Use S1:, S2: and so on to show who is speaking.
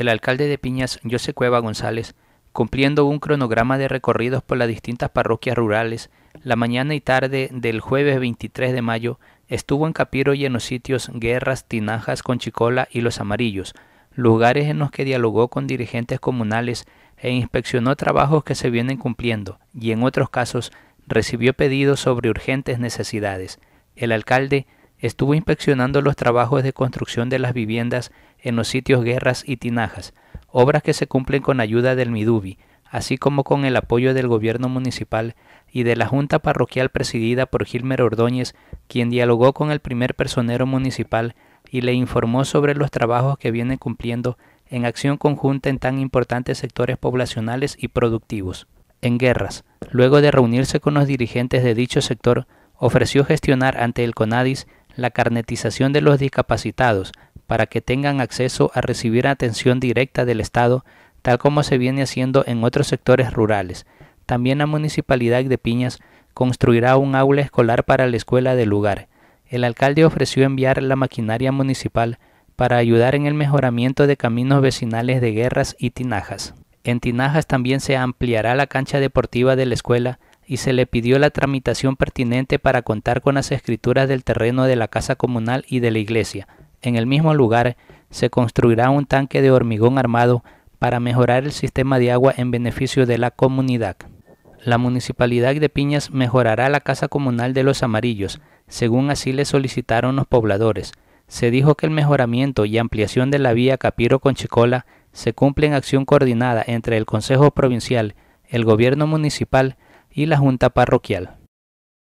S1: el alcalde de Piñas, José Cueva González, cumpliendo un cronograma de recorridos por las distintas parroquias rurales, la mañana y tarde del jueves 23 de mayo estuvo en Capiro y en los sitios Guerras, Tinajas, Conchicola y Los Amarillos, lugares en los que dialogó con dirigentes comunales e inspeccionó trabajos que se vienen cumpliendo y en otros casos recibió pedidos sobre urgentes necesidades. El alcalde estuvo inspeccionando los trabajos de construcción de las viviendas en los sitios Guerras y Tinajas, obras que se cumplen con ayuda del Midubi, así como con el apoyo del gobierno municipal y de la junta parroquial presidida por Gilmer Ordóñez, quien dialogó con el primer personero municipal y le informó sobre los trabajos que viene cumpliendo en acción conjunta en tan importantes sectores poblacionales y productivos. En guerras, luego de reunirse con los dirigentes de dicho sector, ofreció gestionar ante el CONADIS la carnetización de los discapacitados para que tengan acceso a recibir atención directa del Estado, tal como se viene haciendo en otros sectores rurales. También la Municipalidad de Piñas construirá un aula escolar para la escuela del lugar. El alcalde ofreció enviar la maquinaria municipal para ayudar en el mejoramiento de caminos vecinales de guerras y tinajas. En Tinajas también se ampliará la cancha deportiva de la escuela y se le pidió la tramitación pertinente para contar con las escrituras del terreno de la casa comunal y de la iglesia. En el mismo lugar se construirá un tanque de hormigón armado para mejorar el sistema de agua en beneficio de la comunidad. La municipalidad de Piñas mejorará la casa comunal de los amarillos, según así le solicitaron los pobladores. Se dijo que el mejoramiento y ampliación de la vía Capiro conchicola se cumple en acción coordinada entre el Consejo Provincial, el Gobierno Municipal, y la Junta Parroquial.